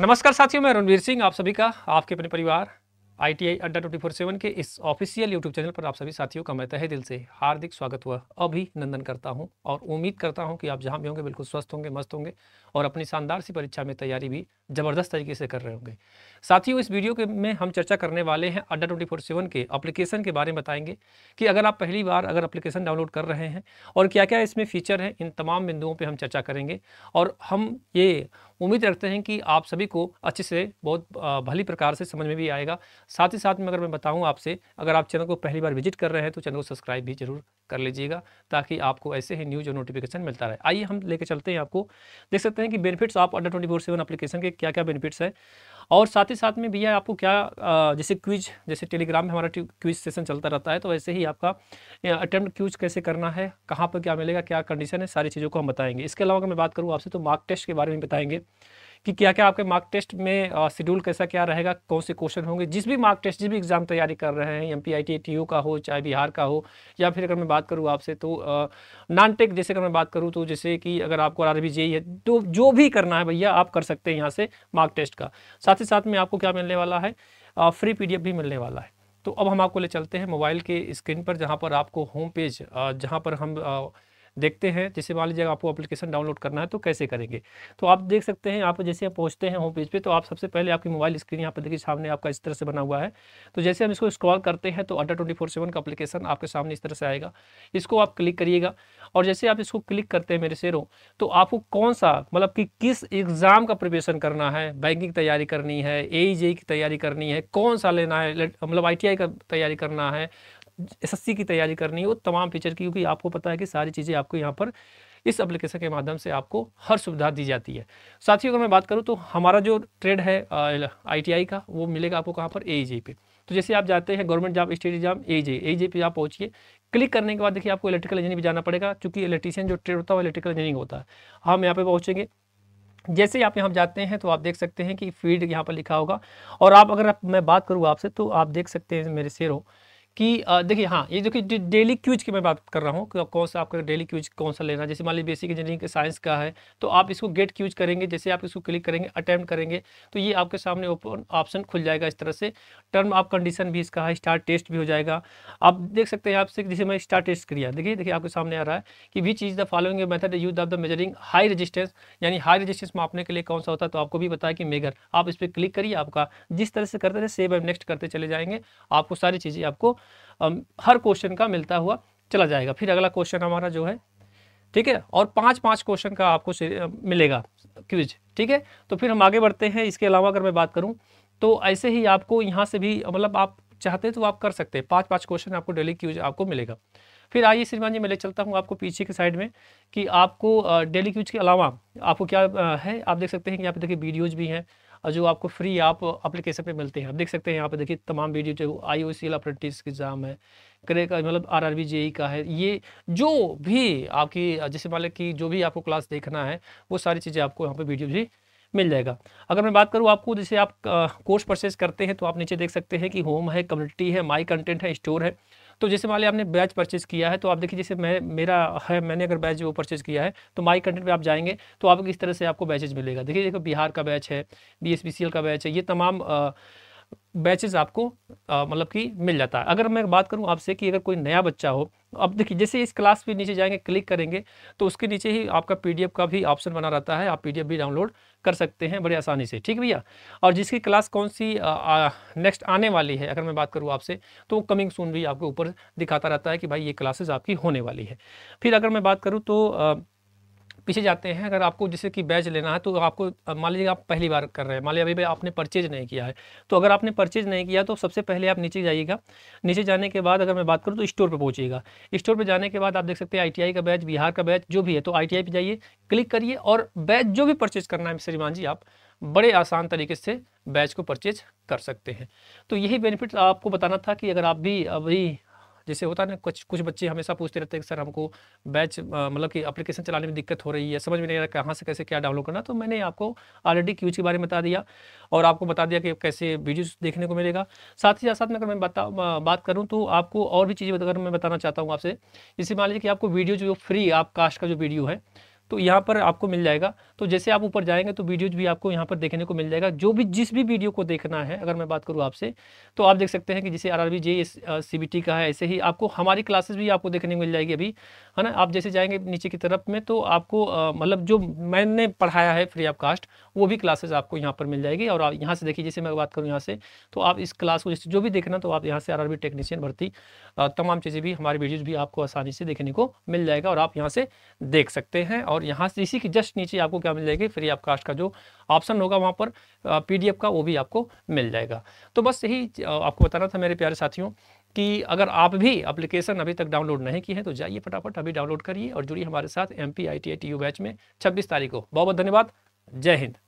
नमस्कार साथियों मैं रणवीर सिंह आप सभी का आपके अपने परिवार आई टी आई अड्डा ट्वेंटी फोर सेवन के इस ऑफिशियल यूट्यूब चैनल पर आप सभी साथियों का मैं तहे दिल से हार्दिक स्वागत हुआ अभिनंदन करता हूं और उम्मीद करता हूं कि आप जहां भी होंगे बिल्कुल स्वस्थ होंगे मस्त होंगे और अपनी शानदार सी परीक्षा में तैयारी भी जबरदस्त तरीके से कर रहे होंगे साथियों इस वीडियो के में हम चर्चा करने वाले हैं अड्डा ट्वेंटी फोर सेवन के अप्लीकेशन के बारे में बताएंगे कि अगर आप पहली बार अगर अप्लीकेशन डाउनलोड कर रहे हैं और क्या क्या इसमें फीचर हैं इन तमाम बिंदुओं पर हम चर्चा करेंगे और हम ये उम्मीद रखते हैं कि आप सभी को अच्छे से बहुत भली प्रकार से समझ में भी आएगा साथ ही साथ में अगर मैं बताऊँ आपसे अगर आप चैनल को पहली बार विजिट कर रहे हैं तो चैनल को सब्सक्राइब भी जरूर कर लीजिएगा ताकि आपको ऐसे ही न्यूज़ और नोटिफिकेशन मिलता रहे आइए हम लेकर चलते हैं आपको देख सकते हैं कि बेनिफिट्स आप under twenty four seven application के क्या क्या बेनिफिट्स हैं और साथ ही साथ में भैया आपको क्या जैसे क्विज जैसे टेलीग्राम में हमारा क्विज सेशन चलता रहता है तो वैसे ही आपका अटेम्प्ट क्विज कैसे करना है कहाँ पर क्या मिलेगा क्या कंडीशन है सारी चीज़ों को हम बताएंगे इसके अलावा अगर मैं बात करूँ आपसे तो मार्क टेस्ट के बारे में बताएंगे कि क्या क्या आपके मार्क टेस्ट में शेड्यूल कैसा क्या रहेगा कौन से क्वेश्चन होंगे जिस भी मार्क टेस्ट जिस भी एग्ज़ाम तैयारी कर रहे हैं M P I T T U का हो चाहे बिहार का हो या फिर अगर मैं बात करूँ आपसे तो नॉन टेक जैसे अगर मैं बात करूँ तो जैसे कि अगर आपको आर बी है e तो जो भी करना है भैया आप कर सकते हैं यहाँ से मार्क टेस्ट का साथ ही साथ में आपको क्या मिलने वाला है फ्री पी भी मिलने वाला है तो अब हम आपको ले चलते हैं मोबाइल के स्क्रीन पर जहाँ पर आपको होम पेज जहाँ पर हम देखते हैं जैसे मान लीजिए आपको एप्लीकेशन डाउनलोड करना है तो कैसे करेंगे तो आप देख सकते हैं आप जैसे पहुँचते हैं होम पेज पे तो आप सबसे पहले आपकी मोबाइल स्क्रीन यहाँ पर देखिए सामने आपका इस तरह से बना हुआ है तो जैसे हम इसको स्क्रॉल करते हैं तो अड्डा ट्वेंटी फोर सेवन का अपलीकेशन आपके सामने इस तरह से आएगा इसको आप क्लिक करिएगा और जैसे आप इसको क्लिक करते हैं मेरे शेरों तो आपको कौन सा मतलब कि किस एग्ज़ाम का प्रिपरेशन करना है बैंकिंग की तैयारी करनी है ए e e की तैयारी करनी है कौन सा लेना है मतलब आई का तैयारी करना है एस की तैयारी करनी है वो तमाम फीचर की क्योंकि आपको पता है कि सारी चीज़ें आपको यहाँ पर इस एप्लीकेशन के माध्यम से आपको हर सुविधा दी जाती है साथ ही अगर मैं बात करूँ तो हमारा जो ट्रेड है आई का वो मिलेगा आपको कहाँ पर ए पे तो जैसे आप जाते हैं government job state exam A J A J पे आप पहुंचिए क्लिक करने के बाद देखिए आपको इलेक्ट्रिकल इंजीनियर भी जाना पड़ेगा क्योंकि इलेक्ट्रीशियन जो ट्रेड होता है वो इलेक्ट्रिकल इंजीनियरिंग होता है हम यहाँ पर पहुँचेंगे जैसे ही आप यहाँ जाते हैं तो आप देख सकते हैं कि फील्ड यहाँ पर लिखा होगा और आप अगर मैं बात करूँ आपसे तो आप देख सकते हैं मेरे हो कि देखिए हाँ ये जो कि डेली क्यूज की मैं बात कर रहा हूँ कौन सा आपका डेली क्यूज कौन सा लेना जैसे मान लीजिए बेसिक इंजीनियरिंग साइंस का है तो आप इसको गेट क्यूज करेंगे जैसे आप इसको क्लिक करेंगे अटैम्प्ट करेंगे तो ये आपके सामने ओपन ऑप्शन खुल जाएगा इस तरह से टर्म ऑफ कंडीशन भी इसका है स्टार टेस्ट भी हो जाएगा आप देख सकते हैं आपसे जैसे मैं स्टार टेस्ट किया देखिए देखिए आपके सामने आ रहा है कि which is the following method use of the measuring high resistance यानी हाई रजिस्टेंस मापने के लिए कौन सा होता है तो आपको भी बताया कि मेगर आप इस पर क्लिक करिए आपका जिस तरह से करते रहे सेव एम नेक्स्ट करते चले जाएंगे आपको सारी चीज़ें आपको हर क्वेश्चन का मिलता हुआ चला जाएगा फिर अगला क्वेश्चन हमारा जो है ठीक है और पांच पांच क्वेश्चन का आपको मिलेगा क्विज ठीक है तो फिर हम आगे बढ़ते हैं इसके अलावा अगर मैं बात करूं तो ऐसे ही आपको यहाँ से भी मतलब आप चाहते तो आप कर सकते हैं पांच पांच क्वेश्चन आपको डेली क्यूज आपको मिलेगा फिर आइए श्रीमान जी मैं ले चलता हूँ आपको पीछे के साइड में कि आपको डेली क्यूज के अलावा आपको क्या है आप देख सकते हैं कि यहाँ पे देखिए वीडियोज भी हैं और जो आपको फ्री आप अप्लीकेशन पे मिलते हैं आप देख सकते हैं यहाँ पे देखिए तमाम वीडियो जो आई ओ सी अप्रेंटिस एग्जाम है करे का मतलब R R B J E का है ये जो भी आपकी जैसे मान लें कि जो भी आपको क्लास देखना है वो सारी चीज़ें आपको यहाँ पर वीडियो भी मिल जाएगा अगर मैं बात करूँ आपको जैसे आप कोर्स परचेज करते हैं तो आप नीचे देख सकते हैं कि होम है कम्युनिटी है माई कंटेंट है स्टोर है तो जैसे मान लिया आपने बैच परचेज किया है तो आप देखिए जैसे मैं मेरा है मैंने अगर बैच वो परचेज किया है तो माई कंटेंट पर आप जाएंगे तो आपको इस तरह से आपको बैचेज मिलेगा देखिए देखो बिहार का बैच है बी का बैच है ये तमाम बैचेज आपको मतलब कि मिल जाता है अगर मैं बात करूं आपसे कि अगर कोई नया बच्चा हो अब देखिए जैसे इस क्लास पे नीचे जाएंगे क्लिक करेंगे तो उसके नीचे ही आपका पीडीएफ का भी ऑप्शन बना रहता है आप पीडीएफ भी डाउनलोड कर सकते हैं बड़े आसानी से ठीक भैया और जिसकी क्लास कौन सी नेक्स्ट आने वाली है अगर मैं बात करूँ आपसे तो कमिंग सून भी आपको ऊपर दिखाता रहता है कि भाई ये क्लासेज आपकी होने वाली है फिर अगर मैं बात करूँ तो आ, पीछे जाते हैं अगर आपको जैसे कि बैच लेना है तो आपको मान लीजिए आप पहली बार कर रहे हैं मान लीजिए अभी भाई आपने परचेज नहीं किया है तो अगर आपने परचेज नहीं किया तो सबसे पहले आप नीचे जाइएगा नीचे जाने के बाद अगर मैं बात करूँ तो स्टोर पर पहुँचिएगा स्टोर पर जाने के बाद आप देख सकते हैं आई का बैच बिहार का बैच जो भी है तो आई टी जाइए क्लिक करिए और बैच जो भी परचेज करना है श्रीमान जी आप बड़े आसान तरीके से बैच को परचेज कर सकते हैं तो यही बेनिफिट आपको बताना था कि अगर आप भी अभी जैसे होता है ना कुछ कुछ बच्चे हमेशा पूछते रहते हैं कि सर हमको बैच मतलब कि अप्लीकेशन चलाने में दिक्कत हो रही है समझ में नहीं आ रहा कहाँ से कैसे क्या डाउनलोड करना तो मैंने आपको ऑलरेडी क्यूज के बारे में बता दिया और आपको बता दिया कि कैसे वीडियोज देखने को मिलेगा साथ ही साथ में अगर मैं बता बात करूँ तो आपको और भी चीज़ें अगर मैं बताना चाहता हूँ आपसे जैसे मान लीजिए कि आपको वीडियो जो फ्री आप कास्ट का जो वीडियो है तो यहाँ पर आपको मिल जाएगा तो जैसे आप ऊपर जाएंगे तो वीडियोज भी आपको यहाँ पर देखने को मिल जाएगा जो भी जिस भी वीडियो को देखना है अगर मैं बात करूँ आपसे तो आप देख सकते हैं कि जैसे R R J C B T का है ऐसे ही आपको हमारी क्लासेस भी आपको देखने को मिल जाएगी अभी है ना आप जैसे जाएंगे नीचे की तरफ में तो आपको मतलब जो मैंने पढ़ाया है फ्री ऑफ कास्ट वो भी क्लासेज आपको यहाँ पर मिल जाएगी और यहाँ से देखिए जैसे मैं बात करूँ यहाँ से तो आप इस क्लास को जैसे जो भी देखना तो आप यहाँ से आर टेक्नीशियन भर्ती तमाम चीज़ें भी हमारी वीडियोज़ भी आपको आसानी से देखने को मिल जाएगा और आप यहाँ से देख सकते हैं और और यहाँ से इसी के जस्ट नीचे आपको क्या मिल जाएगी फ्री ऑफ कास्ट का जो ऑप्शन होगा वहाँ पर पीडीएफ का वो भी आपको मिल जाएगा तो बस यही आपको बताना था मेरे प्यारे साथियों कि अगर आप भी अप्लीकेशन अभी तक डाउनलोड नहीं की है तो जाइए फटाफट अभी डाउनलोड करिए और जुड़िए हमारे साथ एम पी बैच में छब्बीस तारीख को बहुत बहुत धन्यवाद जय हिंद